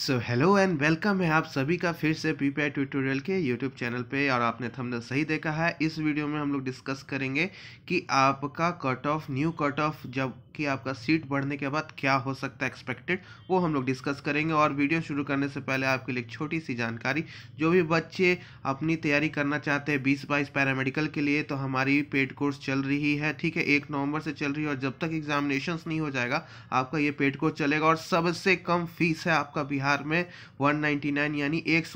so hello and welcome है आप सभी का फिर से पी ट्यूटोरियल के यूट्यूब चैनल पे और आपने थंबनेल सही देखा है इस वीडियो में हम लोग डिस्कस करेंगे कि आपका cut off new cut off जब कि आपका सीट बढ़ने के बाद क्या हो सकता है एक्सपेक्टेड वो हम लोग डिस्कस करेंगे और वीडियो शुरू करने से पहले आपके लिए एक छोटी सी जानकारी जो भी बच्चे अपनी तैयारी करना चाहते हैं बीस बाईस पैरामेडिकल के लिए तो हमारी पेड कोर्स चल रही है ठीक है एक नवंबर से चल रही है और जब तक एग्जामिनेशन नहीं हो जाएगा आपका ये पेड कोर्स चलेगा और सबसे कम फीस है आपका बिहार में वन यानी एक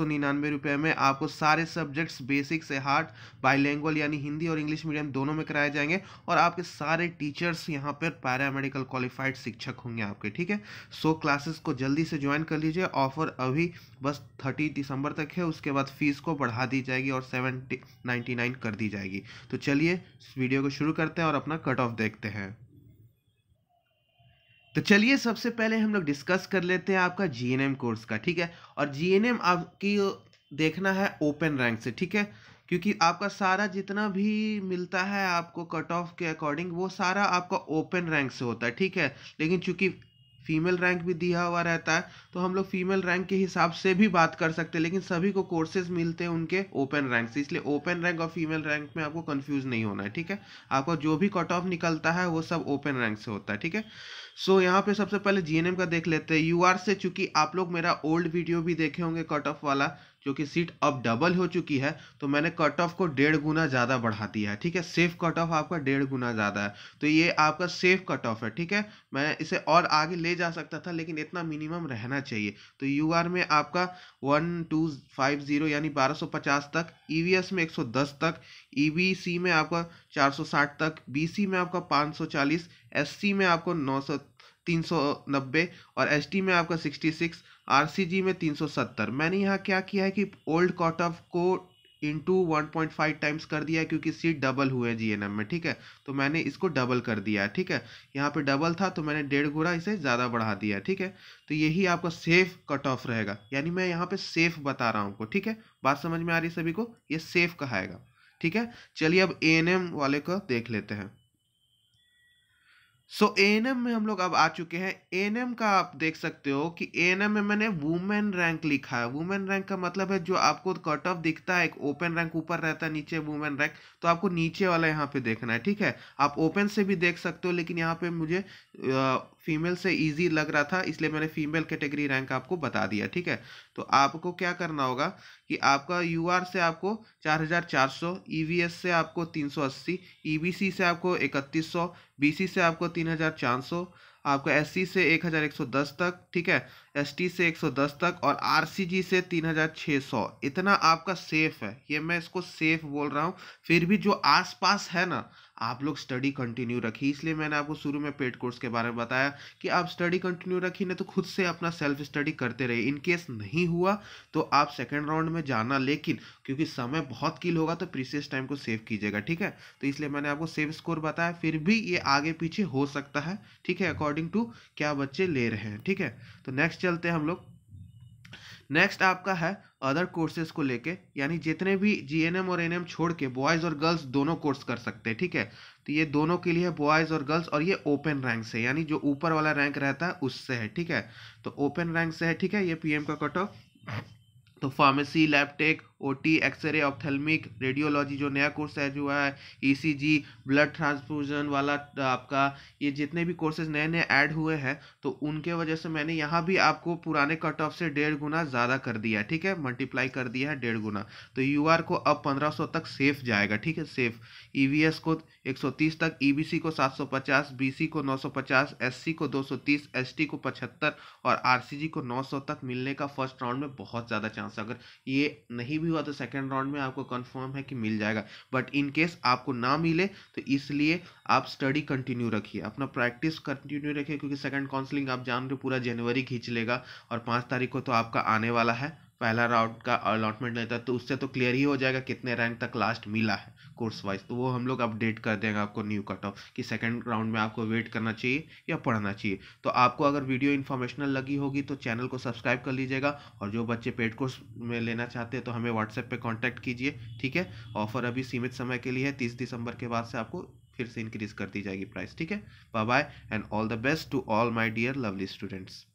रुपए में आपको सारे सब्जेक्ट्स बेसिक से हार्ड बाइलैंग्वल यानी हिंदी और इंग्लिश मीडियम दोनों में कराए जाएंगे और आपके सारे टीचर्स यहाँ पर पैरा पैरामेडिकल क्वालिफाइड शिक्षक होंगे आपके ठीक है सो क्लासेस को जल्दी से ज्वाइन कर लीजिए ऑफर अभी बस थर्टी दिसंबर तक है उसके बाद फीस को बढ़ा दी जाएगी और सेवेंटी कर दी जाएगी तो चलिए वीडियो को शुरू करते हैं और अपना कट ऑफ देखते हैं तो चलिए सबसे पहले हम लोग डिस्कस कर लेते हैं आपका जीएनएम कोर्स का ठीक है और जीएनएम आपकी देखना है ओपन रैंक से ठीक है क्योंकि आपका सारा जितना भी मिलता है आपको कट ऑफ के अकॉर्डिंग वो सारा आपका ओपन रैंक से होता है ठीक है लेकिन चूंकि फीमेल रैंक भी दिया हुआ रहता है तो हम लोग फीमेल रैंक के हिसाब से भी बात कर सकते हैं लेकिन सभी को कोर्सेज मिलते हैं उनके ओपन रैंक से इसलिए ओपन रैंक और फीमेल रैंक में आपको कंफ्यूज नहीं होना है ठीक है आपका जो भी कट ऑफ निकलता है वो सब ओपन रैंक से होता है ठीक है सो so, यहाँ पे सबसे पहले जीएनएम का देख लेते हैं यू से चूंकि आप लोग मेरा ओल्ड वीडियो भी देखे होंगे कट ऑफ वाला क्योंकि सीट अब डबल हो चुकी है तो मैंने कट ऑफ को डेढ़ गुना ज़्यादा बढ़ा दिया है ठीक है सेफ कट ऑफ आपका डेढ़ गुना ज़्यादा है तो ये आपका सेफ कट ऑफ है ठीक है मैं इसे और आगे ले जा सकता था लेकिन इतना मिनिमम रहना चाहिए तो यू में आपका वन टू फाइव जीरो यानी बारह सौ पचास तक ई e में एक सौ दस तक ई e में आपका चार सौ साठ तक बी में आपका पाँच सौ चालीस एस में आपको नौ सौ तीन सौ नब्बे और एस में आपका सिक्सटी सिक्स आर में 370 मैंने यहाँ क्या किया है कि ओल्ड कॉट ऑफ को into one point five times कर दिया है क्योंकि सीट डबल हुए हैं जीएनएम में ठीक है तो मैंने इसको डबल कर दिया है ठीक है यहाँ पे डबल था तो मैंने डेढ़ गुना इसे ज़्यादा बढ़ा दिया है ठीक है तो यही आपका सेफ कट ऑफ रहेगा यानी मैं यहाँ पे सेफ बता रहा हूँ आपको ठीक है बात समझ में आ रही है सभी को ये सेफ कहाएगा ठीक है चलिए अब ए वाले को देख लेते हैं सो so, ए में हम लोग अब आ चुके हैं ए का आप देख सकते हो कि ए में मैंने वुमेन रैंक लिखा है वुमेन रैंक का मतलब है जो आपको कट ऑफ दिखता है एक ओपन रैंक ऊपर रहता है नीचे वुमेन रैंक तो आपको नीचे वाला यहाँ पे देखना है ठीक है आप ओपन से भी देख सकते हो लेकिन यहाँ पे मुझे फीमेल से ईजी लग रहा था इसलिए मैंने फीमेल कैटेगरी रैंक आपको बता दिया ठीक है तो आपको क्या करना होगा कि आपका यू आर से आपको 4400 ईवीएस e से आपको 380 ईबीसी e से आपको 3100 बीसी से आपको 3400 आपका एससी से 1110 तक ठीक है एसटी से 110 तक और आरसीजी से 3600 इतना आपका सेफ है ये मैं इसको सेफ बोल रहा हूँ फिर भी जो आसपास है ना आप लोग स्टडी कंटिन्यू रखिए इसलिए मैंने आपको शुरू में पेड कोर्स के बारे में बताया कि आप स्टडी कंटिन्यू रखिए नहीं तो खुद से अपना सेल्फ स्टडी करते रहिए इन केस नहीं हुआ तो आप सेकेंड राउंड में जाना लेकिन क्योंकि समय बहुत किल होगा तो प्रीसियस टाइम को सेव कीजिएगा ठीक है तो इसलिए मैंने आपको सेव स्कोर बताया फिर भी ये आगे पीछे हो सकता है ठीक है अकॉर्डिंग टू क्या बच्चे ले रहे हैं ठीक है तो नेक्स्ट चलते हैं हम लोग नेक्स्ट आपका है अदर कोर्सेज को लेके यानी जितने भी जीएनएम और एनएम छोड़ के बॉयज़ और गर्ल्स दोनों कोर्स कर सकते हैं ठीक है तो ये दोनों के लिए बॉयज़ और गर्ल्स और ये ओपन रैंक से यानी जो ऊपर वाला रैंक रहता है उससे है ठीक है तो ओपन रैंक से है ठीक है ये पीएम का कट ऑफ तो pharmacy lab tech O T x ray ophthalmic radiology जो नया कोर्स है जो है ई ब्लड ट्रांसफ्यूजन वाला आपका ये जितने भी कोर्सेज नए नए ऐड हुए हैं तो उनके वजह से मैंने यहाँ भी आपको पुराने कट ऑफ से डेढ़ गुना ज़्यादा कर दिया है ठीक है मल्टीप्लाई कर दिया है डेढ़ गुना तो यू को अब पंद्रह तक सेफ जाएगा ठीक है सेफ ई e को एक तक ई e को सात सौ को नौ सौ को दो सौ को पचहत्तर और आर को नौ तक मिलने का फर्स्ट राउंड में बहुत ज़्यादा चांस अगर ये नहीं भी हुआ तो सेकेंड राउंड में आपको कन्फर्म है कि मिल जाएगा बट इन केस आपको ना मिले तो इसलिए आप स्टडी कंटिन्यू रखिए अपना प्रैक्टिस कंटिन्यू रखिए क्योंकि सेकेंड काउंसलिंग आप जान रहे पूरा जनवरी खींच लेगा और पाँच तारीख को तो आपका आने वाला है पहला राउंड का अलॉटमेंट लेता है तो उससे तो क्लियर ही हो जाएगा कितने रैंक तक लास्ट मिला है कोर्स वाइज तो वो हम लोग अपडेट कर देंगे आपको न्यू कट ऑफ कि सेकंड राउंड में आपको वेट करना चाहिए या पढ़ना चाहिए तो आपको अगर वीडियो इन्फॉर्मेशनल लगी होगी तो चैनल को सब्सक्राइब कर लीजिएगा और जो बच्चे पेड कोर्स में लेना चाहते हैं तो हमें व्हाट्सएप पर कॉन्टैक्ट कीजिए ठीक है ऑफर अभी सीमित समय के लिए है तीस दिसंबर के बाद से आपको फिर से इंक्रीज़ कर दी जाएगी प्राइस ठीक है bye bye and all the best to all my dear lovely students